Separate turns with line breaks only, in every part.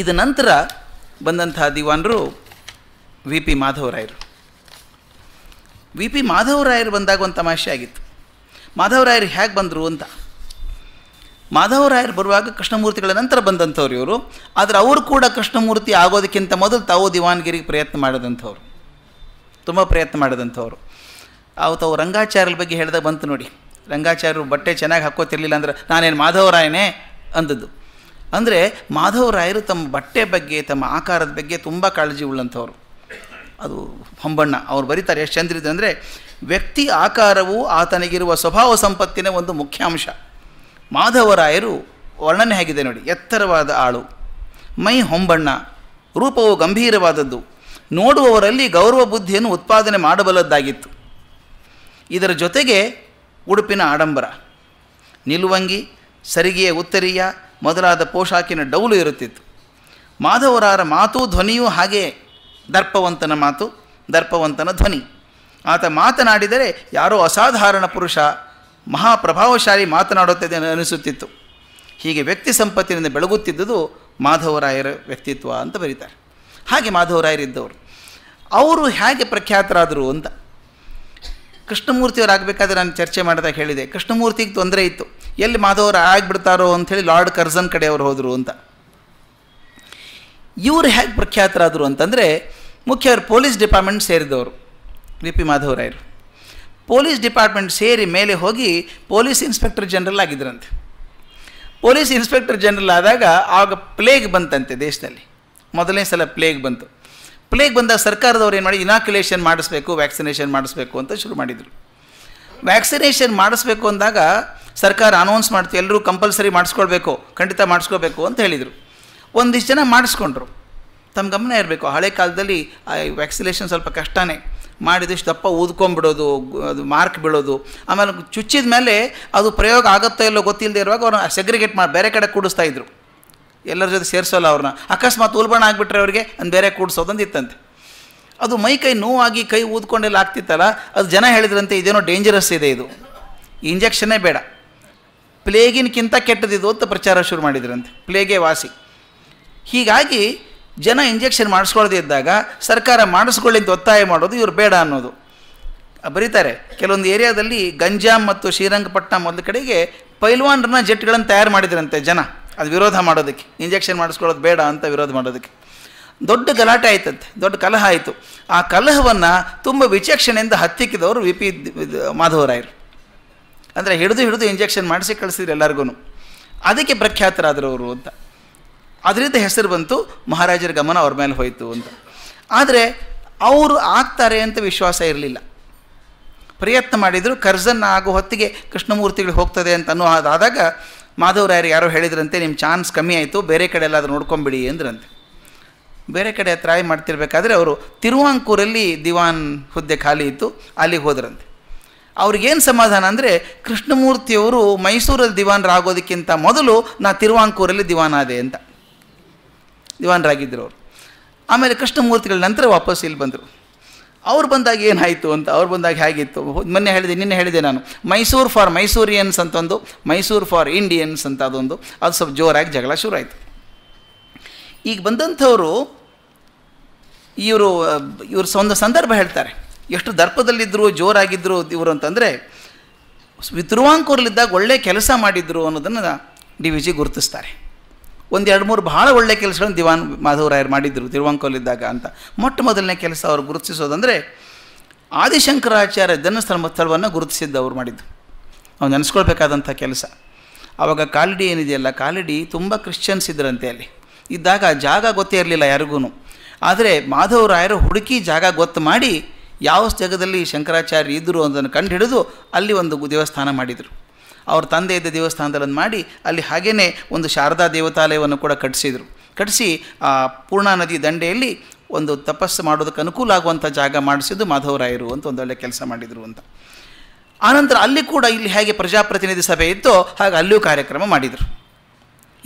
ಇದ ನಂತರ ಬಂದಂಥ ದಿವಾನರು ವಿ ಪಿ ಮಾಧವರಾಯರು ವಿ ಪಿ ಮಾಧವರಾಯರು ಬಂದಾಗ ಒಂದು ತಮಾಷೆ ಆಗಿತ್ತು ಮಾಧವರಾಯರು ಹೇಗೆ ಬಂದರು ಅಂತ ಮಾಧವರಾಯರು ಬರುವಾಗ ಕೃಷ್ಣಮೂರ್ತಿಗಳ ನಂತರ ಬಂದಂಥವ್ರು ಇವರು ಆದರೆ ಅವರು ಕೂಡ ಕೃಷ್ಣಮೂರ್ತಿ ಆಗೋದಕ್ಕಿಂತ ಮೊದಲು ತಾವು ದಿವಾನಗಿರಿಗೆ ಪ್ರಯತ್ನ ಮಾಡಿದಂಥವ್ರು ತುಂಬ ಪ್ರಯತ್ನ ಮಾಡಿದಂಥವ್ರು ತಾವು ರಂಗಾಚಾರ್ಯರ ಬಗ್ಗೆ ಹೇಳಿದಾಗ ಬಂತು ನೋಡಿ ರಂಗಾಚಾರ್ಯರು ಬಟ್ಟೆ ಚೆನ್ನಾಗಿ ಹಾಕೋತಿರ್ಲಿಲ್ಲ ಅಂದ್ರೆ ನಾನೇನು ಮಾಧವರಾಯನೇ ಅಂದದ್ದು ಅಂದರೆ ಮಾಧವರಾಯರು ತಮ್ಮ ಬಟ್ಟೆ ಬಗ್ಗೆ ತಮ್ಮ ಆಕಾರದ ಬಗ್ಗೆ ತುಂಬ ಕಾಳಜಿ ಉಳ್ಳಂಥವ್ರು ಅದು ಹೊಂಬಣ್ಣ ಅವ್ರು ಬರೀತಾರೆ ಎಷ್ಟು ಚಂದ್ರಿದೆ ಅಂದರೆ ವ್ಯಕ್ತಿ ಆಕಾರವು ಆತನಿಗಿರುವ ಸ್ವಭಾವ ಸಂಪತ್ತಿನ ಒಂದು ಮುಖ್ಯಾಂಶ ಮಾಧವರಾಯರು ವರ್ಣನೆ ಹೇಗಿದೆ ನೋಡಿ ಎತ್ತರವಾದ ಆಳು ಮೈ ಹೊಂಬಣ್ಣ ರೂಪವು ಗಂಭೀರವಾದದ್ದು ನೋಡುವವರಲ್ಲಿ ಗೌರವ ಬುದ್ಧಿಯನ್ನು ಉತ್ಪಾದನೆ ಮಾಡಬಲ್ಲದ್ದಾಗಿತ್ತು ಇದರ ಜೊತೆಗೆ ಉಡುಪಿನ ಆಡಂಬರ ನಿಲುವಂಗಿ ಸರಿಗೆಯ ಉತ್ತರಿಯ ಮೊದಲಾದ ಪೋಷಾಕಿನ ಡೌಲು ಇರುತ್ತಿತ್ತು ಮಾಧವರಾರ ಮಾತು ಧ್ವನಿಯೂ ಹಾಗೆ ದರ್ಪವಂತನ ಮಾತು ದರ್ಪವಂತನ ಧ್ವನಿ ಆತ ಮಾತನಾಡಿದರೆ ಯಾರೋ ಅಸಾಧಾರಣ ಪುರುಷ ಮಹಾಪ್ರಭಾವಶಾಲಿ ಮಾತನಾಡುತ್ತದೆ ಅನಿಸುತ್ತಿತ್ತು ಹೀಗೆ ವ್ಯಕ್ತಿ ಸಂಪತ್ತಿನಿಂದ ಬೆಳಗುತ್ತಿದ್ದುದು ಮಾಧವರಾಯರ ವ್ಯಕ್ತಿತ್ವ ಅಂತ ಬರೀತಾರೆ ಹಾಗೆ ಮಾಧವರಾಯರಿದ್ದವರು ಅವರು ಹೇಗೆ ಪ್ರಖ್ಯಾತರಾದರು ಅಂತ ಕೃಷ್ಣಮೂರ್ತಿಯವರಾಗಬೇಕಾದ್ರೆ ನಾನು ಚರ್ಚೆ ಮಾಡಿದಾಗ ಹೇಳಿದೆ ಕೃಷ್ಣಮೂರ್ತಿಗೆ ತೊಂದರೆ ಇತ್ತು ಎಲ್ಲಿ ಮಾಧವ್ರು ಆಗಿಬಿಡ್ತಾರೋ ಅಂಥೇಳಿ ಲಾರ್ಡ್ ಕರ್ಜನ್ ಕಡೆ ಅವರು ಹೋದರು ಅಂತ ಇವರು ಹೇಗೆ ಪ್ರಖ್ಯಾತರಾದರು ಅಂತಂದರೆ ಮುಖ್ಯ ಅವರು ಪೊಲೀಸ್ ಡಿಪಾರ್ಟ್ಮೆಂಟ್ ಸೇರಿದವರು ವಿ ಪಿ ಮಾಧವರಾಯರು ಪೊಲೀಸ್ ಡಿಪಾರ್ಟ್ಮೆಂಟ್ ಸೇರಿ ಮೇಲೆ ಹೋಗಿ ಪೊಲೀಸ್ ಇನ್ಸ್ಪೆಕ್ಟರ್ ಜನರಲ್ ಆಗಿದ್ರಂತೆ ಪೊಲೀಸ್ ಇನ್ಸ್ಪೆಕ್ಟರ್ ಜನರಲ್ ಆದಾಗ ಆವಾಗ ಪ್ಲೇಗ್ ಬಂತಂತೆ ದೇಶದಲ್ಲಿ ಮೊದಲನೇ ಸಲ ಪ್ಲೇಗ್ ಬಂತು ಪ್ಲೇಗ್ ಬಂದಾಗ ಸರ್ಕಾರದವ್ರು ಏನು ಮಾಡಿ ಇನಾಕ್ಯುಲೇಷನ್ ಮಾಡಿಸ್ಬೇಕು ವ್ಯಾಕ್ಸಿನೇಷನ್ ಮಾಡಿಸ್ಬೇಕು ಅಂತ ಶುರು ಮಾಡಿದರು ವ್ಯಾಕ್ಸಿನೇಷನ್ ಮಾಡಿಸ್ಬೇಕು ಅಂದಾಗ ಸರ್ಕಾರ ಅನೌನ್ಸ್ ಮಾಡ್ತೀವಿ ಎಲ್ಲರೂ ಕಂಪಲ್ಸರಿ ಮಾಡಿಸ್ಕೊಳ್ಬೇಕು ಖಂಡಿತ ಮಾಡಿಸ್ಕೋಬೇಕು ಅಂತ ಹೇಳಿದರು ಒಂದಿಷ್ಟು ಜನ ಮಾಡಿಸ್ಕೊಂಡ್ರು ತಮ್ಮ ಗಮನ ಇರಬೇಕು ಹಳೆ ಕಾಲದಲ್ಲಿ ಆ ವ್ಯಾಕ್ಸಿನೇಷನ್ ಸ್ವಲ್ಪ ಕಷ್ಟನೇ ಮಾಡಿದಷ್ಟು ದಪ್ಪ ಊದ್ಕೊಂಡ್ಬಿಡೋದು ಅದು ಮಾರ್ಕ್ ಬಿಡೋದು ಆಮೇಲೆ ಚುಚ್ಚಿದ ಮೇಲೆ ಅದು ಪ್ರಯೋಗ ಆಗುತ್ತೋ ಇಲ್ಲೋ ಗೊತ್ತಿಲ್ಲದೆ ಇರುವಾಗ ಅವ್ರನ್ನ ಸೆಗ್ರಿಗೇಟ್ ಮಾಡಿ ಬೇರೆ ಕಡೆ ಕೂಡಿಸ್ತಾ ಇದ್ರು ಎಲ್ಲರ ಜೊತೆ ಸೇರಿಸೋಲ್ಲ ಅವ್ರನ್ನ ಅಕಸ್ಮಾತ್ ಉಲ್ಬಣ ಆಗಿಬಿಟ್ರೆ ಅವ್ರಿಗೆ ಅದು ಬೇರೆ ಕೂಡಿಸೋದಂದು ಇತ್ತಂತೆ ಅದು ಮೈ ಕೈ ನೋವಾಗಿ ಕೈ ಊದ್ಕೊಂಡೆಲ್ಲ ಆಗ್ತಿತ್ತಲ್ಲ ಅದು ಜನ ಹೇಳಿದ್ರಂತೆ ಇದೇನೋ ಡೇಂಜರಸ್ ಇದೆ ಇದು ಇಂಜೆಕ್ಷನ್ನೇ ಬೇಡ ಪ್ಲೇಗಿನಕ್ಕಿಂತ ಕೆಟ್ಟದಿದು ಅಂತ ಪ್ರಚಾರ ಶುರು ಮಾಡಿದ್ರಂತೆ ಪ್ಲೇಗೆ ವಾಸಿ ಹೀಗಾಗಿ ಜನ ಇಂಜೆಕ್ಷನ್ ಮಾಡಿಸ್ಕೊಳ್ಳದೇ ಇದ್ದಾಗ ಸರ್ಕಾರ ಮಾಡಿಸ್ಕೊಳ್ಳಿ ಅಂತ ಒತ್ತಾಯ ಮಾಡೋದು ಇವರು ಬೇಡ ಅನ್ನೋದು ಬರೀತಾರೆ ಕೆಲವೊಂದು ಏರಿಯಾದಲ್ಲಿ ಗಂಜಾಮ್ ಮತ್ತು ಶ್ರೀರಂಗಪಟ್ಟಣ ಮೊದಲ ಕಡೆಗೆ ಪೈಲ್ವಾನ್ರನ್ನ ಜೆಟ್ಗಳನ್ನು ತಯಾರು ಮಾಡಿದ್ರಂತೆ ಜನ ಅದು ವಿರೋಧ ಮಾಡೋದಕ್ಕೆ ಇಂಜೆಕ್ಷನ್ ಮಾಡಿಸ್ಕೊಳ್ಳೋದು ಬೇಡ ಅಂತ ವಿರೋಧ ಮಾಡೋದಕ್ಕೆ ದೊಡ್ಡ ಗಲಾಟೆ ಆಯ್ತಂತೆ ದೊಡ್ಡ ಕಲಹ ಆಯಿತು ಆ ಕಲಹವನ್ನು ತುಂಬ ವಿಚಕ್ಷಣೆಯಿಂದ ಹತ್ತಿಕ್ಕಿದವರು ವಿ ಪಿ ಮಾಧವರಾಯರು ಅಂದರೆ ಹಿಡಿದು ಹಿಡಿದು ಇಂಜೆಕ್ಷನ್ ಮಾಡಿಸಿ ಕಳಿಸಿದ್ರು ಎಲ್ಲರಿಗೂ ಅದಕ್ಕೆ ಪ್ರಖ್ಯಾತರಾದರು ಅವರು ಅಂತ ಅದರಿಂದ ಹೆಸರು ಬಂತು ಮಹಾರಾಜರ ಗಮನ ಅವ್ರ ಮೇಲೆ ಹೋಯಿತು ಅಂತ ಆದರೆ ಅವರು ಆಗ್ತಾರೆ ಅಂತ ವಿಶ್ವಾಸ ಇರಲಿಲ್ಲ ಪ್ರಯತ್ನ ಮಾಡಿದರು ಕರ್ಜನ್ ಆಗೋ ಹೊತ್ತಿಗೆ ಕೃಷ್ಣಮೂರ್ತಿಗಳು ಹೋಗ್ತದೆ ಅಂತ ಅನ್ನೋ ಅದಾದಾಗ ಮಾಧವರಾಯರು ಯಾರೋ ಹೇಳಿದ್ರಂತೆ ನಿಮ್ಮ ಚಾನ್ಸ್ ಕಮ್ಮಿ ಆಯಿತು ಬೇರೆ ಕಡೆ ಎಲ್ಲಾದರೂ ನೋಡ್ಕೊಂಬಿಡಿ ಅಂದ್ರಂತೆ ಬೇರೆ ಕಡೆ ಟ್ರಾಯ್ ಮಾಡ್ತಿರ್ಬೇಕಾದ್ರೆ ಅವರು ತಿರುವಾಂಕೂರಲ್ಲಿ ದಿವಾನ್ ಹುದ್ದೆ ಖಾಲಿ ಇತ್ತು ಅಲ್ಲಿಗೆ ಹೋದ್ರಂತೆ ಅವ್ರಿಗೇನು ಸಮಾಧಾನ ಅಂದರೆ ಕೃಷ್ಣಮೂರ್ತಿಯವರು ಮೈಸೂರಲ್ಲಿ ದಿವಾನರಾಗೋದಕ್ಕಿಂತ ಮೊದಲು ನಾ ತಿರುವಾಂಕೂರಲ್ಲಿ ದಿವಾನಾದೆ ಅಂತ ದಿವಾನರಾಗಿದ್ದರು ಅವರು ಆಮೇಲೆ ಕೃಷ್ಣಮೂರ್ತಿಗಳ ನಂತರ ವಾಪಸ್ ಇಲ್ಲಿ ಬಂದರು ಅವ್ರು ಬಂದಾಗ ಏನಾಯಿತು ಅಂತ ಅವ್ರು ಬಂದಾಗ ಹೇಗಿತ್ತು ಮೊನ್ನೆ ಹೇಳಿದೆ ನಿನ್ನೆ ಹೇಳಿದೆ ನಾನು ಮೈಸೂರು ಫಾರ್ ಮೈಸೂರಿಯನ್ಸ್ ಅಂತ ಒಂದು ಮೈಸೂರು ಫಾರ್ ಇಂಡಿಯನ್ಸ್ ಅಂತ ಅದೊಂದು ಅದು ಸ್ವಲ್ಪ ಜೋರಾಗಿ ಜಗಳ ಶುರುವಾಯಿತು ಈಗ ಬಂದಂಥವರು ಇವರು ಇವರು ಒಂದು ಸಂದರ್ಭ ಹೇಳ್ತಾರೆ ಎಷ್ಟು ದರ್ಪದಲ್ಲಿದ್ದರು ಜೋರಾಗಿದ್ದರು ಇವರು ಅಂತಂದರೆ ತಿರುವಾಂಕೂರಲ್ಲಿದ್ದಾಗ ಒಳ್ಳೆ ಕೆಲಸ ಮಾಡಿದ್ರು ಅನ್ನೋದನ್ನು ಡಿ ವಿ ಜಿ ಗುರುತಿಸ್ತಾರೆ ಒಂದು ಎರಡು ಮೂರು ಭಾಳ ಒಳ್ಳೆ ಕೆಲಸಗಳನ್ನು ದಿವಾನ್ ಮಾಧವರಾಯರು ಮಾಡಿದ್ದರು ತಿರುವಾಂಕೂರಲ್ಲಿದ್ದಾಗ ಅಂತ ಮೊಟ್ಟ ಮೊದಲನೇ ಕೆಲಸ ಅವರು ಗುರುತಿಸೋದಂದರೆ ಆದಿಶಂಕರಾಚಾರ್ಯ ಜನ್ಮಸ್ಥಳ ಸ್ಥಳವನ್ನು ಗುರುತಿಸಿದ್ದು ಅವರು ಮಾಡಿದ್ದು ಅವ್ನು ನೆನೆಸ್ಕೊಳ್ಬೇಕಾದಂಥ ಕೆಲಸ ಆವಾಗ ಕಾಲಿಡಿ ಏನಿದೆಯಲ್ಲ ಕಾಲಿಡಿ ತುಂಬ ಕ್ರಿಶ್ಚಿಯನ್ಸ್ ಇದ್ದರಂತೆ ಅಲ್ಲಿ ಇದ್ದಾಗ ಜಾಗ ಗೊತ್ತೇ ಇರಲಿಲ್ಲ ಯಾರಿಗೂ ಆದರೆ ಮಾಧವರಾಯರು ಹುಡುಕಿ ಜಾಗ ಗೊತ್ತು ಮಾಡಿ ಯಾವ ಜಾಗದಲ್ಲಿ ಶಂಕರಾಚಾರ್ಯ ಇದ್ದರು ಅನ್ನೋದನ್ನು ಕಂಡು ಹಿಡಿದು ಅಲ್ಲಿ ಒಂದು ದೇವಸ್ಥಾನ ಮಾಡಿದರು ಅವ್ರ ತಂದೆ ಇದ್ದ ದೇವಸ್ಥಾನದಲ್ಲಿ ಮಾಡಿ ಅಲ್ಲಿ ಹಾಗೆಯೇ ಒಂದು ಶಾರದಾ ದೇವತಾಲಯವನ್ನು ಕೂಡ ಕಟ್ಟಿಸಿದರು ಕಟ್ಟಿಸಿ ಆ ಪೂರ್ಣಾ ನದಿ ದಂಡೆಯಲ್ಲಿ ಒಂದು ತಪಸ್ಸು ಮಾಡೋದಕ್ಕೆ ಅನುಕೂಲ ಆಗುವಂಥ ಜಾಗ ಮಾಡಿಸಿದ್ದು ಮಾಧವರಾಯರು ಅಂತ ಒಂದೊಳ್ಳೆ ಕೆಲಸ ಮಾಡಿದರು ಅಂತ ಆನಂತರ ಅಲ್ಲಿ ಕೂಡ ಇಲ್ಲಿ ಹೇಗೆ ಪ್ರಜಾಪ್ರತಿನಿಧಿ ಸಭೆ ಇತ್ತೋ ಹಾಗೆ ಅಲ್ಲಿಯೂ ಕಾರ್ಯಕ್ರಮ ಮಾಡಿದರು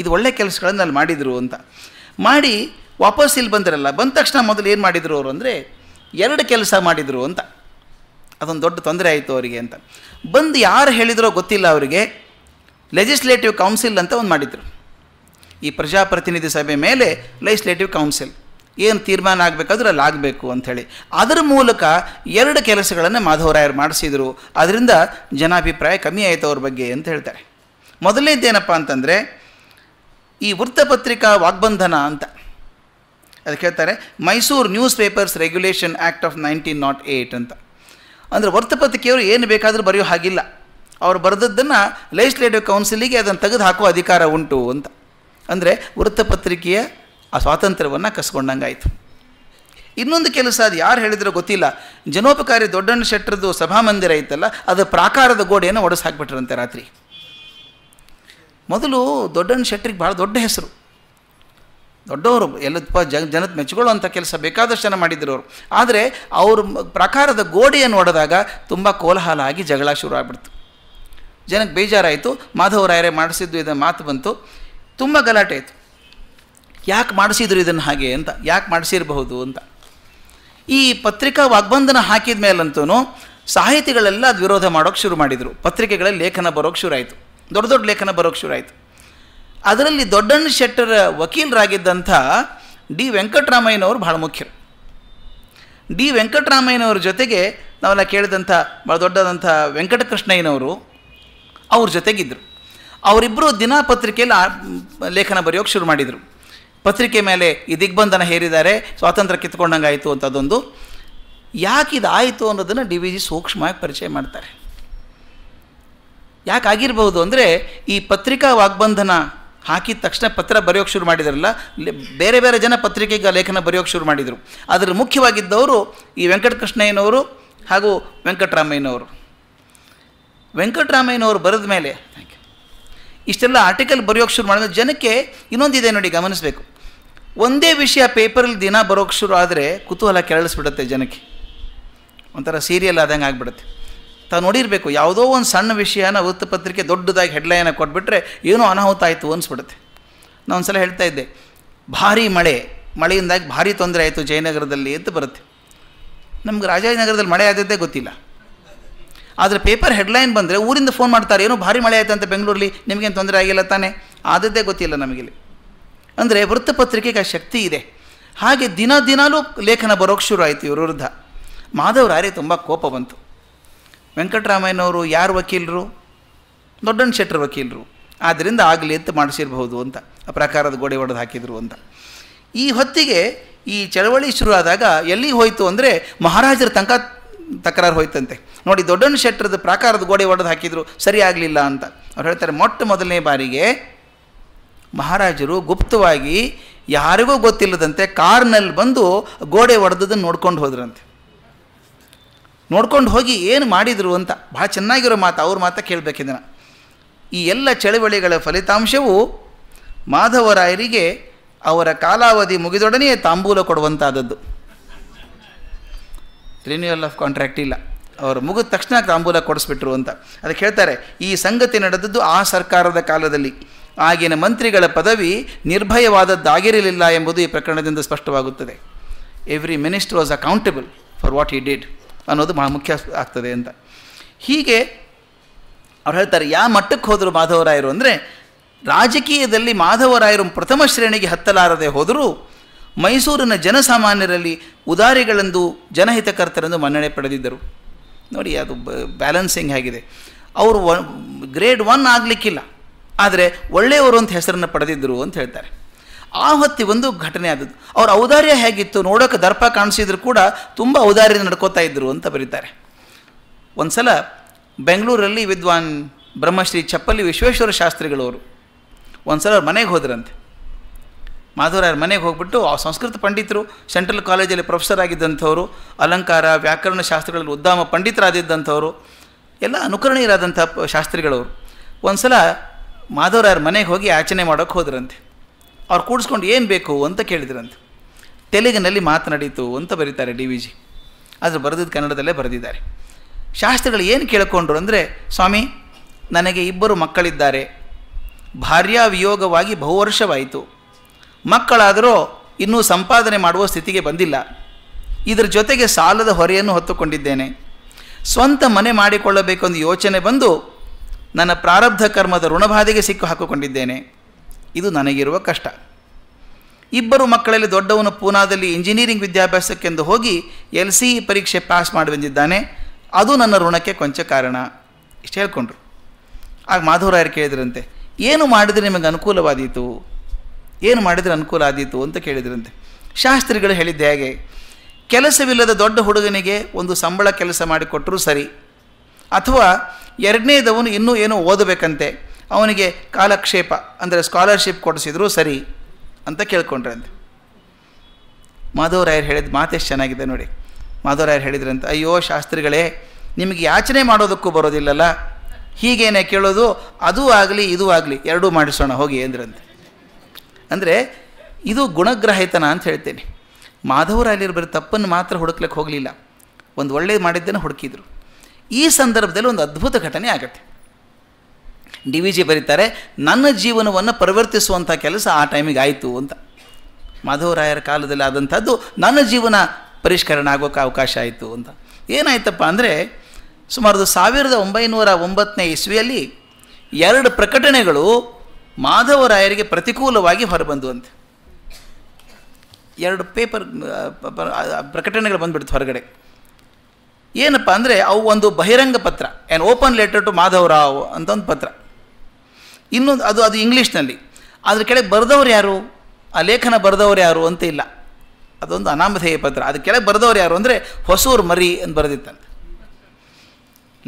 ಇದು ಒಳ್ಳೆ ಕೆಲಸಗಳನ್ನು ಅಲ್ಲಿ ಮಾಡಿದರು ಅಂತ ಮಾಡಿ ವಾಪಸ್ ಇಲ್ಲಿ ಬಂದಿರಲ್ಲ ಬಂದ ತಕ್ಷಣ ಮೊದಲು ಏನು ಮಾಡಿದರು ಅವರು ಅಂದರೆ ಎರಡು ಕೆಲಸ ಮಾಡಿದರು ಅಂತ ಅದೊಂದು ದೊಡ್ಡ ತೊಂದರೆ ಆಯಿತು ಅವರಿಗೆ ಅಂತ ಬಂದು ಯಾರು ಹೇಳಿದರೋ ಗೊತ್ತಿಲ್ಲ ಅವರಿಗೆ ಲೆಜಿಸ್ಲೇಟಿವ್ ಕೌನ್ಸಿಲ್ ಅಂತ ಒಂದು ಮಾಡಿದರು ಈ ಪ್ರಜಾಪ್ರತಿನಿಧಿ ಸಭೆ ಮೇಲೆ ಲೆಜಿಸ್ಲೇಟಿವ್ ಕೌನ್ಸಿಲ್ ಏನು ತೀರ್ಮಾನ ಆಗಬೇಕಾದ್ರೂ ಅಲ್ಲಿ ಆಗಬೇಕು ಅಂಥೇಳಿ ಅದರ ಮೂಲಕ ಎರಡು ಕೆಲಸಗಳನ್ನು ಮಾಧವರಾಯರು ಮಾಡಿಸಿದರು ಅದರಿಂದ ಜನಾಭಿಪ್ರಾಯ ಕಮ್ಮಿ ಆಯಿತು ಅವ್ರ ಬಗ್ಗೆ ಅಂತ ಹೇಳ್ತಾರೆ ಮೊದಲನೇದೇನಪ್ಪ ಅಂತಂದರೆ ಈ ವೃತ್ತಪತ್ರಿಕಾ ವಾಗ್ಬಂಧನ ಅಂತ ಅದಕ್ಕೆ ಹೇಳ್ತಾರೆ Mysuru news papers regulation act of nineteen naught eight ಅಂತ ಅಂದರೆ ವೃತ್ತಪತ್ರಿಕೆಯವರು ಏನು ಬೇಕಾದರೂ ಬರೆಯೋ ಹಾಗಿಲ್ಲ ಅವರು ಬರೆದದ್ದನ್ನು ಲೆಜಿಸ್ಲೇಟಿವ್ ಕೌನ್ಸಿಲಿಗೆ ಅದನ್ನು ತೆಗೆದು ಹಾಕೋ ಅಧಿಕಾರ ಉಂಟು ಅಂತ ಅಂದರೆ ವೃತ್ತಪತ್ರಿಕೆಯ ಆ ಸ್ವಾತಂತ್ರ್ಯವನ್ನು ಕಸ್ಕೊಂಡಂಗಾಯಿತು ಇನ್ನೊಂದು ಕೆಲಸ ಅದು ಯಾರು ಹೇಳಿದ್ರೋ ಗೊತ್ತಿಲ್ಲ ಜನೋಪಕಾರಿ ದೊಡ್ಡಣ್ಣ ಸಭಾ ಸಭಾಮಂದಿರ ಇತ್ತಲ್ಲ ಅದು ಪ್ರಾಕಾರದ ಗೋಡೆಯನ್ನು ಒಡಸಾಕ್ಬಿಟ್ರಂತೆ ರಾತ್ರಿ ಮೊದಲು ದೊಡ್ಡಣ್ಣ ಶೆಟ್ಟರಿಗೆ ಭಾಳ ದೊಡ್ಡ ಹೆಸರು ದೊಡ್ಡವರು ಎಲ್ಲಪ್ಪ ಜನ ಜನದ ಮೆಚ್ಚಿಕೊಳ್ಳುವಂಥ ಕೆಲಸ ಬೇಕಾದಷ್ಟು ಜನ ಮಾಡಿದ್ರು ಅವರು ಆದರೆ ಅವರು ಪ್ರಕಾರದ ಗೋಡೆಯನ್ನು ಹೊಡೆದಾಗ ತುಂಬ ಕೋಲಾಹಲ ಆಗಿ ಜಗಳ ಶುರು ಆಗ್ಬಿಡ್ತು ಜನಕ್ಕೆ ಬೇಜಾರಾಯಿತು ಮಾಧವರಾಯರೇ ಮಾಡಿಸಿದ್ದು ಇದನ್ನು ಮಾತು ಬಂತು ತುಂಬ ಗಲಾಟೆ ಆಯಿತು ಯಾಕೆ ಮಾಡಿಸಿದ್ರು ಇದನ್ನು ಹಾಗೆ ಅಂತ ಯಾಕೆ ಮಾಡಿಸಿರಬಹುದು ಅಂತ ಈ ಪತ್ರಿಕಾ ವಾಗ್ಬಂಧನ ಹಾಕಿದ ಮೇಲಂತೂ ಸಾಹಿತಿಗಳೆಲ್ಲ ಅದು ವಿರೋಧ ಮಾಡೋಕ್ಕೆ ಶುರು ಮಾಡಿದರು ಪತ್ರಿಕೆಗಳಲ್ಲಿ ಲೇಖನ ಬರೋಕ್ಕೆ ಶುರು ಆಯಿತು ದೊಡ್ಡ ದೊಡ್ಡ ಲೇಖನ ಬರೋಕ್ಕೆ ಶುರು ಆಯಿತು ಅದರಲ್ಲಿ ದೊಡ್ಡಣ್ಣ ಶೆಟ್ಟರ ವಕೀಲರಾಗಿದ್ದಂಥ ಡಿ ವೆಂಕಟರಾಮಯ್ಯನವರು ಬಹಳ ಮುಖ್ಯರು ಡಿ ವೆಂಕಟರಾಮಯ್ಯನವರ ಜೊತೆಗೆ ನಾವೆಲ್ಲ ಕೇಳಿದಂಥ ಭಾಳ ದೊಡ್ಡದಂಥ ವೆಂಕಟಕೃಷ್ಣಯ್ಯನವರು ಅವ್ರ ಜೊತೆಗಿದ್ದರು ಅವರಿಬ್ಬರು ದಿನಪತ್ರಿಕೆಯಲ್ಲಿ ಲೇಖನ ಬರೆಯೋಕ್ಕೆ ಶುರು ಮಾಡಿದರು ಪತ್ರಿಕೆ ಮೇಲೆ ಈ ದಿಗ್ಬಂಧನ ಹೇರಿದ್ದಾರೆ ಸ್ವಾತಂತ್ರ್ಯ ಕಿತ್ಕೊಂಡಂಗೆ ಆಯಿತು ಅಂತದೊಂದು ಯಾಕೆ ಇದಾಯಿತು ಅನ್ನೋದನ್ನು ಡಿ ವಿ ಜಿ ಸೂಕ್ಷ್ಮವಾಗಿ ಪರಿಚಯ ಮಾಡ್ತಾರೆ ಯಾಕಾಗಿರ್ಬೋದು ಅಂದರೆ ಈ ಪತ್ರಿಕಾ ವಾಗ್ಬಂಧನ ಹಾಕಿದ ತಕ್ಷಣ ಪತ್ರ ಬರೆಯೋಕ್ಕೆ ಶುರು ಮಾಡಿದ್ರಲ್ಲ ಬೇರೆ ಬೇರೆ ಜನ ಪತ್ರಿಕೆಗೆ ಲೇಖನ ಬರೆಯೋಕ್ಕೆ ಶುರು ಮಾಡಿದರು ಅದರ ಮುಖ್ಯವಾಗಿದ್ದವರು ಈ ವೆಂಕಟಕೃಷ್ಣಯ್ಯನವರು ಹಾಗೂ ವೆಂಕಟರಾಮಯ್ಯನವರು ವೆಂಕಟರಾಮಯ್ಯನವರು ಬರೆದ ಮೇಲೆ ಇಷ್ಟೆಲ್ಲ ಆರ್ಟಿಕಲ್ ಬರೆಯೋಕ್ಕೆ ಶುರು ಮಾಡಿದ್ರೆ ಜನಕ್ಕೆ ಇನ್ನೊಂದಿದೆ ನೋಡಿ ಗಮನಿಸಬೇಕು ಒಂದೇ ವಿಷಯ ಪೇಪರಲ್ಲಿ ದಿನ ಬರೋಕ್ಕೆ ಶುರು ಆದರೆ ಕುತೂಹಲ ಕೆರಳಿಸ್ಬಿಡುತ್ತೆ ಜನಕ್ಕೆ ಒಂಥರ ಸೀರಿಯಲ್ ಆದಂಗೆ ಆಗಿಬಿಡುತ್ತೆ ತಾವು ನೋಡಿರಬೇಕು ಯಾವುದೋ ಒಂದು ಸಣ್ಣ ವಿಷಯನ ವೃತ್ತಪತ್ರಿಕೆ ದೊಡ್ಡದಾಗಿ ಹೆಡ್ಲೈನ ಕೊಟ್ಬಿಟ್ರೆ ಏನೋ ಅನಾಹುತ ಆಯಿತು ಅನಿಸ್ಬಿಡುತ್ತೆ ನಾನು ಒಂದು ಸಲ ಹೇಳ್ತಾ ಇದ್ದೆ ಭಾರೀ ಮಳೆ ಮಳೆಯಿಂದಾಗಿ ಭಾರಿ ತೊಂದರೆ ಆಯಿತು ಜಯನಗರದಲ್ಲಿ ಅಂತ ಬರುತ್ತೆ ನಮ್ಗೆ ರಾಜಾಜಿನಗರದಲ್ಲಿ ಮಳೆ ಆದದ್ದೇ ಗೊತ್ತಿಲ್ಲ ಆದರೆ ಪೇಪರ್ ಹೆಡ್ಲೈನ್ ಬಂದರೆ ಊರಿಂದ ಫೋನ್ ಮಾಡ್ತಾರೆ ಏನೋ ಭಾರಿ ಮಳೆ ಆಯಿತು ಅಂತ ಬೆಂಗಳೂರಲ್ಲಿ ನಿಮಗೇನು ತೊಂದರೆ ಆಗಿಲ್ಲ ತಾನೇ ಆದದ್ದೇ ಗೊತ್ತಿಲ್ಲ ನಮಗಿಲ್ಲಿ ಅಂದರೆ ವೃತ್ತಪತ್ರಿಕೆಗೆ ಆ ಶಕ್ತಿ ಇದೆ ಹಾಗೆ ದಿನ ದಿನಾಲೂ ಲೇಖನ ಬರೋಕ್ಕೆ ಶುರು ಆಯಿತು ಇವ್ರ ವಿರುದ್ಧ ಮಾಧವರಾರೆ ತುಂಬ ಕೋಪ ಬಂತು ವೆಂಕಟರಾಮಯ್ಯನವರು ಯಾರು ವಕೀಲರು ದೊಡ್ಡಣ್ಣ ಶೆಟ್ಟರ್ ವಕೀಲರು ಆದ್ದರಿಂದ ಆಗಲಿ ಅಂತ ಮಾಡಿಸಿರಬಹುದು ಅಂತ ಆ ಪ್ರಕಾರದ ಗೋಡೆ ಒಡೆದು ಹಾಕಿದರು ಅಂತ ಈ ಹೊತ್ತಿಗೆ ಈ ಚಳವಳಿ ಶುರುವಾದಾಗ ಎಲ್ಲಿ ಹೋಯಿತು ಅಂದರೆ ಮಹಾರಾಜರ ತನಕ ತಕರಾರು ಹೋಯ್ತಂತೆ ನೋಡಿ ದೊಡ್ಡಣ್ಣ ಶೆಟ್ಟರದ ಪ್ರಾಕಾರದ ಗೋಡೆ ಒಡೆದು ಹಾಕಿದರು ಸರಿ ಆಗಲಿಲ್ಲ ಅಂತ ಅವ್ರು ಹೇಳ್ತಾರೆ ಮೊಟ್ಟ ಮೊದಲನೇ ಬಾರಿಗೆ ಮಹಾರಾಜರು ಗುಪ್ತವಾಗಿ ಯಾರಿಗೂ ಗೊತ್ತಿಲ್ಲದಂತೆ ಕಾರ್ನಲ್ಲಿ ಬಂದು ಗೋಡೆ ಒಡೆದದನ್ನು ನೋಡ್ಕೊಂಡು ಹೋದ್ರಂತೆ ನೋಡ್ಕೊಂಡು ಹೋಗಿ ಏನು ಮಾಡಿದರು ಅಂತ ಭಾಳ ಚೆನ್ನಾಗಿರೋ ಮಾತು ಅವ್ರ ಮಾತ ಕೇಳಬೇಕಿದ್ದನ ಈ ಎಲ್ಲ ಚಳವಳಿಗಳ ಫಲಿತಾಂಶವು ಮಾಧವರಾಯರಿಗೆ ಅವರ ಕಾಲಾವಧಿ ಮುಗಿದೊಡನೆಯೇ ತಾಂಬೂಲ ಕೊಡುವಂಥದ್ದು ರಿನ್ಯೂಯಲ್ ಆಫ್ ಕಾಂಟ್ರಾಕ್ಟ್ ಇಲ್ಲ ಅವರು ಮುಗಿದ ತಕ್ಷಣ ತಾಂಬೂಲ ಕೊಡಿಸ್ಬಿಟ್ರು ಅಂತ ಅದಕ್ಕೆ ಹೇಳ್ತಾರೆ ಈ ಸಂಗತಿ ನಡೆದದ್ದು ಆ ಸರ್ಕಾರದ ಕಾಲದಲ್ಲಿ ಆಗಿನ ಮಂತ್ರಿಗಳ ಪದವಿ ನಿರ್ಭಯವಾದದ್ದಾಗಿರಲಿಲ್ಲ ಎಂಬುದು ಈ ಪ್ರಕರಣದಿಂದ ಸ್ಪಷ್ಟವಾಗುತ್ತದೆ every minister was accountable for what he did ಅನ್ನೋದು ಬಹಳ ಮುಖ್ಯ ಆಗ್ತದೆ ಅಂತ ಹೀಗೆ ಅವ್ರು ಹೇಳ್ತಾರೆ ಯಾವ ಮಟ್ಟಕ್ಕೆ ಹೋದರು ಮಾಧವರಾಯರು ಅಂದರೆ ರಾಜಕೀಯದಲ್ಲಿ ಮಾಧವರಾಯರು ಪ್ರಥಮ ಶ್ರೇಣಿಗೆ ಹತ್ತಲಾರದೆ ಹೋದರೂ ಮೈಸೂರಿನ ಜನಸಾಮಾನ್ಯರಲ್ಲಿ ಉದಾರಿಗಳೆಂದು ಜನಹಿತಕರ್ತರೆಂದು ಮನ್ನಣೆ ಪಡೆದಿದ್ದರು ನೋಡಿ ಅದು ಬ್ಯಾಲೆನ್ಸಿಂಗ್ ಆಗಿದೆ ಅವರು ಗ್ರೇಡ್ ಒನ್ ಆಗಲಿಕ್ಕಿಲ್ಲ ಆದರೆ ಒಳ್ಳೆಯವರು ಅಂತ ಹೆಸರನ್ನು ಪಡೆದಿದ್ದರು ಅಂತ ಹೇಳ್ತಾರೆ ಆ ಹೊತ್ತಿ ಒಂದು ಘಟನೆ ಆದದ್ದು ಅವ್ರ ಔದಾರ್ಯ ಹೇಗಿತ್ತು ನೋಡೋಕೆ ದರ್ಪ ಕಾಣಿಸಿದ್ರು ಕೂಡ ತುಂಬ ಔದಾರ್ಯ ನಡ್ಕೋತಾ ಇದ್ದರು ಅಂತ ಬರೀತಾರೆ ಒಂದು ಸಲ ಬೆಂಗಳೂರಲ್ಲಿ ವಿದ್ವಾನ್ ಬ್ರಹ್ಮಶ್ರೀ ಚಪ್ಪಲ್ಲಿ ವಿಶ್ವೇಶ್ವರ ಶಾಸ್ತ್ರಿಗಳವರು ಒಂದು ಸಲ ಅವ್ರ ಮನೆಗೆ ಹೋದ್ರಂತೆ ಮಾಧವರ ಮನೆಗೆ ಹೋಗ್ಬಿಟ್ಟು ಆ ಸಂಸ್ಕೃತ ಪಂಡಿತರು ಸೆಂಟ್ರಲ್ ಕಾಲೇಜಲ್ಲಿ ಪ್ರೊಫೆಸರ್ ಆಗಿದ್ದಂಥವರು ಅಲಂಕಾರ ವ್ಯಾಕರಣ ಶಾಸ್ತ್ರಗಳಲ್ಲಿ ಉದ್ದಾಮ ಪಂಡಿತರಾದಿದ್ದಂಥವರು ಎಲ್ಲ ಅನುಕರಣೀಯರಾದಂಥ ಶಾಸ್ತ್ರಿಗಳವರು ಒಂದು ಸಲ ಮಾಧವರ ಮನೆಗೆ ಹೋಗಿ ಆಚನೆ ಮಾಡೋಕ್ಕೆ ಹೋದ್ರಂತೆ ಅವ್ರು ಕೂಡಿಸ್ಕೊಂಡು ಏನು ಬೇಕು ಅಂತ ಕೇಳಿದ್ರಂತೆ ತೆಲುಗಿನಲ್ಲಿ ಮಾತನಾಡೀತು ಅಂತ ಬರೀತಾರೆ ಡಿ ವಿ ಜಿ ಆದರೆ ಬರೆದಿದ್ದು ಕನ್ನಡದಲ್ಲೇ ಬರೆದಿದ್ದಾರೆ ಶಾಸ್ತ್ರಿಗಳು ಏನು ಕೇಳ್ಕೊಂಡ್ರು ಅಂದರೆ ಸ್ವಾಮಿ ನನಗೆ ಇಬ್ಬರು ಮಕ್ಕಳಿದ್ದಾರೆ ಭಾರ್ಯ ವಿಯೋಗವಾಗಿ ಬಹುವರ್ಷವಾಯಿತು ಮಕ್ಕಳಾದರೂ ಇನ್ನೂ ಸಂಪಾದನೆ ಮಾಡುವ ಸ್ಥಿತಿಗೆ ಬಂದಿಲ್ಲ ಇದರ ಜೊತೆಗೆ ಸಾಲದ ಹೊರೆಯನ್ನು ಹೊತ್ತುಕೊಂಡಿದ್ದೇನೆ ಸ್ವಂತ ಮನೆ ಮಾಡಿಕೊಳ್ಳಬೇಕೆಂದು ಯೋಚನೆ ಬಂದು ನನ್ನ ಪ್ರಾರಬ್ಧ ಕರ್ಮದ ಋಣಬಾಧೆಗೆ ಸಿಕ್ಕು ಹಾಕಿಕೊಂಡಿದ್ದೇನೆ ಇದು ನನಗಿರುವ ಕಷ್ಟ ಇಬ್ಬರು ಮಕ್ಕಳಲ್ಲಿ ದೊಡ್ಡವನು ಪೂನಾದಲ್ಲಿ ಇಂಜಿನಿಯರಿಂಗ್ ವಿದ್ಯಾಭ್ಯಾಸಕ್ಕೆಂದು ಹೋಗಿ ಎಲ್ ಸಿ ಪರೀಕ್ಷೆ ಪಾಸ್ ಮಾಡಿ ಬಂದಿದ್ದಾನೆ ಅದು ನನ್ನ ಋಣಕ್ಕೆ ಕೊಂಚ ಕಾರಣ ಇಷ್ಟು ಹೇಳ್ಕೊಂಡ್ರು ಆಗ ಮಾಧವರಾಯರು ಕೇಳಿದ್ರಂತೆ ಏನು ಮಾಡಿದರೆ ನಿಮಗೆ ಅನುಕೂಲವಾದೀತು ಏನು ಮಾಡಿದರೆ ಅನುಕೂಲ ಆದೀತು ಅಂತ ಕೇಳಿದ್ರಂತೆ ಶಾಸ್ತ್ರಿಗಳು ಹೇಳಿದ್ದೆ ಹೇಗೆ ಕೆಲಸವಿಲ್ಲದ ದೊಡ್ಡ ಹುಡುಗನಿಗೆ ಒಂದು ಸಂಬಳ ಕೆಲಸ ಮಾಡಿಕೊಟ್ಟರು ಸರಿ ಅಥವಾ ಎರಡನೇದವನು ಇನ್ನೂ ಏನೋ ಓದಬೇಕಂತೆ ಅವನಿಗೆ ಕಾಲಕ್ಷೇಪ ಅಂದರೆ ಸ್ಕಾಲರ್ಶಿಪ್ ಕೊಡಿಸಿದ್ರು ಸರಿ ಅಂತ ಕೇಳ್ಕೊಂಡ್ರಂತೆ ಮಾಧವರಾಯರು ಹೇಳಿದ ಮಾತೆಷ್ಟು ಚೆನ್ನಾಗಿದೆ ನೋಡಿ ಮಾಧವರಾಯರು ಹೇಳಿದ್ರಂತೆ ಅಯ್ಯೋ ಶಾಸ್ತ್ರಿಗಳೇ ನಿಮಗೆ ಯಾಚನೆ ಮಾಡೋದಕ್ಕೂ ಬರೋದಿಲ್ಲಲ್ಲ ಹೀಗೇನೆ ಕೇಳೋದು ಅದೂ ಆಗಲಿ ಇದೂ ಆಗಲಿ ಎರಡೂ ಮಾಡಿಸೋಣ ಹೋಗಿ ಅಂದ್ರಂತೆ ಅಂದರೆ ಇದು ಗುಣಗ್ರಹಿತನ ಅಂತ ಹೇಳ್ತೇನೆ ಮಾಧವರಾಯರು ಬರೀ ತಪ್ಪನ್ನು ಮಾತ್ರ ಹುಡುಕ್ಲಿಕ್ಕೆ ಹೋಗಲಿಲ್ಲ ಒಂದು ಒಳ್ಳೇದು ಮಾಡಿದ್ದೇನೆ ಹುಡುಕಿದ್ರು ಈ ಸಂದರ್ಭದಲ್ಲಿ ಒಂದು ಅದ್ಭುತ ಘಟನೆ ಆಗುತ್ತೆ ಡಿ ವಿ ಜಿ ಬರೀತಾರೆ ನನ್ನ ಜೀವನವನ್ನು ಪರಿವರ್ತಿಸುವಂಥ ಕೆಲಸ ಆ ಟೈಮಿಗೆ ಆಯಿತು ಅಂತ ಮಾಧವರಾಯರ ಕಾಲದಲ್ಲಿ ಆದಂಥದ್ದು ನನ್ನ ಜೀವನ ಪರಿಷ್ಕರಣೆ ಆಗೋಕೆ ಅವಕಾಶ ಆಯಿತು ಅಂತ ಏನಾಯ್ತಪ್ಪ ಅಂದರೆ ಸುಮಾರು ಸಾವಿರದ ಒಂಬೈನೂರ ಒಂಬತ್ತನೇ ಇಸ್ವಿಯಲ್ಲಿ ಎರಡು ಪ್ರಕಟಣೆಗಳು ಮಾಧವರಾಯರಿಗೆ ಪ್ರತಿಕೂಲವಾಗಿ ಹೊರಬಂದುವಂತೆ ಎರಡು ಪೇಪರ್ ಪ್ರಕಟಣೆಗಳು ಬಂದುಬಿಡ್ತು ಹೊರಗಡೆ ಏನಪ್ಪ ಅಂದರೆ ಅವು ಒಂದು ಬಹಿರಂಗ ಪತ್ರ an open letter to Madhavrao ಅಂತ ಒಂದು ಪತ್ರ ಇನ್ನೊಂದು ಅದು ಅದು ಇಂಗ್ಲೀಷ್ನಲ್ಲಿ ಅದ್ರ ಕೆಳಗೆ ಬರೆದವ್ರು ಯಾರು ಆ ಲೇಖನ ಬರೆದವ್ರು ಯಾರು ಅಂತ ಇಲ್ಲ ಅದೊಂದು ಅನಾಮಧೇಯ ಪತ್ರ ಅದ್ರ ಕೆಳಗೆ ಬರೆದವ್ರು ಯಾರು ಅಂದರೆ ಹೊಸೂರು ಮರಿ ಅಂತ ಬರೆದಿತ್ತಂತೆ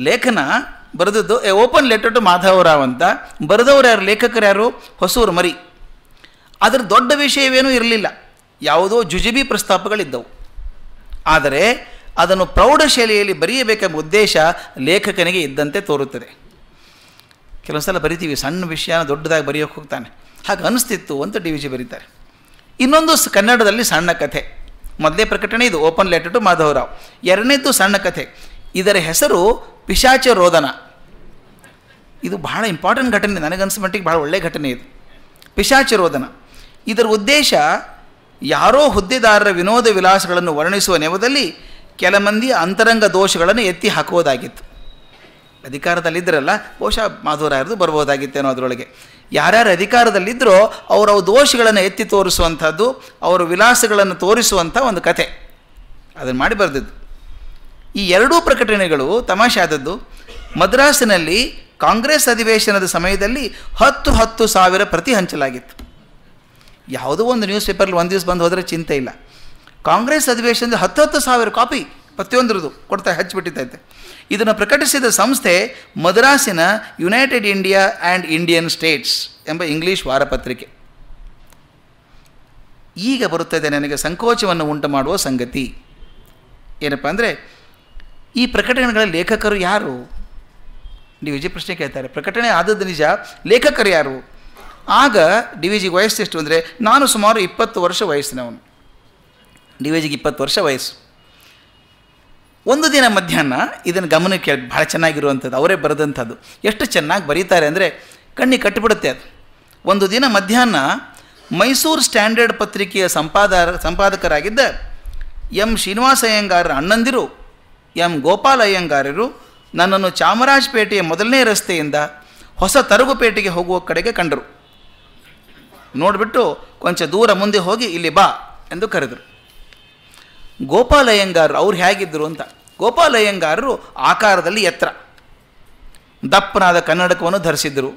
ಲೇಖನ ಬರೆದದ್ದು a open letter to Madhavrao ಅಂತ ಬರೆದವ್ರು ಯಾರು ಲೇಖಕರು ಯಾರು ಹೊಸೂರು ಮರಿ ಅದರ ದೊಡ್ಡ ವಿಷಯವೇನೂ ಇರಲಿಲ್ಲ ಯಾವುದೋ ಜುಜುಬಿ ಪ್ರಸ್ತಾಪಗಳಿದ್ದವು ಆದರೆ ಅದನ್ನು ಪ್ರೌಢಶೈಲಿಯಲ್ಲಿ ಬರೆಯಬೇಕೆಂಬ ಉದ್ದೇಶ ಲೇಖಕನಿಗೆ ಇದ್ದಂತೆ ತೋರುತ್ತದೆ ಕೆಲವೊಂದು ಸಲ ಬರಿತೀವಿ ಸಣ್ಣ ವಿಷಯ ದೊಡ್ಡದಾಗಿ ಬರೆಯೋಕೆ ಹೋಗ್ತಾನೆ ಹಾಗೆ ಅನಿಸ್ತಿತ್ತು ಅಂತ ಡಿ ವಿ ಜಿ ಬರೀತಾರೆ ಇನ್ನೊಂದು ಕನ್ನಡದಲ್ಲಿ ಸಣ್ಣ ಕಥೆ ಮೊದಲೇ ಪ್ರಕಟಣೆ ಇದು ಓಪನ್ ಲೆಟರ್ ಟು ಮಾಧವರಾವ್ ಎರಡನೇದು ಸಣ್ಣ ಕಥೆ ಇದರ ಹೆಸರು ಪಿಶಾಚ ರೋದನ ಇದು ಬಹಳ ಇಂಪಾರ್ಟೆಂಟ್ ಘಟನೆ ನನಗನ್ಸ ಮಟ್ಟಿಗೆ ಭಾಳ ಒಳ್ಳೆಯ ಘಟನೆ ಇದು ಪಿಶಾಚ ರೋದನ ಇದರ ಉದ್ದೇಶ ಯಾರೋ ಹುದ್ದೆದಾರರ ವಿನೋದ ವಿಲಾಸಗಳನ್ನು ವರ್ಣಿಸುವ ನೆವದಲ್ಲಿ ಕೆಲ ಮಂದಿ ಅಂತರಂಗ ದೋಷಗಳನ್ನು ಎತ್ತಿ ಹಾಕುವುದಾಗಿತ್ತು ಅಧಿಕಾರದಲ್ಲಿದ್ದರಲ್ಲ ಬಹುಶಃ ಮಾಧವರಾಯರದು ಬರ್ಬೋದಾಗಿತ್ತೇನೋ ಅದರೊಳಗೆ ಯಾರ್ಯಾರು ಅಧಿಕಾರದಲ್ಲಿದ್ದರೋ ಅವರ ದೋಷಗಳನ್ನು ಎತ್ತಿ ತೋರಿಸುವಂಥದ್ದು ಅವರ ವಿಲಾಸಗಳನ್ನು ತೋರಿಸುವಂಥ ಒಂದು ಕತೆ ಅದನ್ನು ಮಾಡಿ ಬರೆದಿದ್ದು ಈ ಎರಡೂ ಪ್ರಕಟಣೆಗಳು ತಮಾಷೆ ಆದದ್ದು ಮದ್ರಾಸಿನಲ್ಲಿ ಕಾಂಗ್ರೆಸ್ ಅಧಿವೇಶನದ ಸಮಯದಲ್ಲಿ ಹತ್ತು ಹತ್ತು ಸಾವಿರ ಪ್ರತಿ ಹಂಚಲಾಗಿತ್ತು ಯಾವುದೋ ಒಂದು ನ್ಯೂಸ್ ಪೇಪರ್ಲಿ ಒಂದು ದಿವಸ ಬಂದು ಹೋದರೆ ಚಿಂತೆ ಇಲ್ಲ ಕಾಂಗ್ರೆಸ್ ಅಧಿವೇಶನದ ಹತ್ತು ಹತ್ತು ಸಾವಿರ ಕಾಪಿ ಪ್ರತಿಯೊಂದರದು ಕೊಡ್ತಾ ಹಚ್ಚಿಬಿಟ್ಟಿದ್ದೈತೆ ಇದನ್ನು ಪ್ರಕಟಿಸಿದ ಸಂಸ್ಥೆ ಮದ್ರಾಸಿನ united India and Indian states ಎಂಬ ಇಂಗ್ಲೀಷ್ ವಾರಪತ್ರಿಕೆ ಈಗ ಬರುತ್ತದೆ ನನಗೆ ಸಂಕೋಚವನ್ನು ಉಂಟು ಮಾಡುವ ಸಂಗತಿ ಏನಪ್ಪ ಅಂದರೆ ಈ ಪ್ರಕಟಣೆಗಳ ಲೇಖಕರು ಯಾರು ಡಿ ವಿ ಜಿ ಪ್ರಶ್ನೆ ಕೇಳ್ತಾರೆ ಪ್ರಕಟಣೆ ಆದದ್ದು ನಿಜ ಲೇಖಕರು ಯಾರು ಆಗ ಡಿ ವಿ ವಯಸ್ಸು ಎಷ್ಟು ಅಂದರೆ ನಾನು ಸುಮಾರು ಇಪ್ಪತ್ತು ವರ್ಷ ವಯಸ್ಸಿನವನು ಡಿ ವಿ ಜಿಗೆ ಇಪ್ಪತ್ತು ವರ್ಷ ವಯಸ್ಸು ಒಂದು ದಿನ ಮಧ್ಯಾಹ್ನ ಇದನ್ನು ಗಮನಕ್ಕೆ ಭಾಳ ಚೆನ್ನಾಗಿರುವಂಥದ್ದು ಅವರೇ ಬರೆದಂಥದ್ದು ಎಷ್ಟು ಚೆನ್ನಾಗಿ ಬರೀತಾರೆ ಅಂದರೆ ಕಣ್ಣಿ ಕಟ್ಟಿಬಿಡುತ್ತೆ ಅದು ಒಂದು ದಿನ ಮಧ್ಯಾಹ್ನ ಮೈಸೂರು ಸ್ಟ್ಯಾಂಡರ್ಡ್ ಪತ್ರಿಕೆಯ ಸಂಪಾದ ಸಂಪಾದಕರಾಗಿದ್ದ ಎಂ ಶ್ರೀನಿವಾಸ ಅಯ್ಯಂಗಾರರ ಅಣ್ಣಂದಿರು ಎಂ ಗೋಪಾಲ ಅಯ್ಯಂಗಾರರು ನನ್ನನ್ನು ಚಾಮರಾಜಪೇಟೆಯ ಮೊದಲನೇ ರಸ್ತೆಯಿಂದ ಹೊಸ ತರಗುಪೇಟೆಗೆ ಹೋಗುವ ಕಡೆಗೆ ಕಂಡರು ನೋಡಿಬಿಟ್ಟು ಕೊಂಚ ದೂರ ಮುಂದೆ ಹೋಗಿ ಇಲ್ಲಿ ಬಾ ಎಂದು ಕರೆದರು ಅಯ್ಯಂಗಾರರು ಅವ್ರು ಹೇಗಿದ್ದರು ಅಂತ ಗೋಪಾಲಯ್ಯಂಗಾರರು ಆಕಾರದಲ್ಲಿ ಎತ್ತರ ದಪ್ಪನಾದ ಕನ್ನಡಕವನ್ನು ಧರಿಸಿದ್ದರು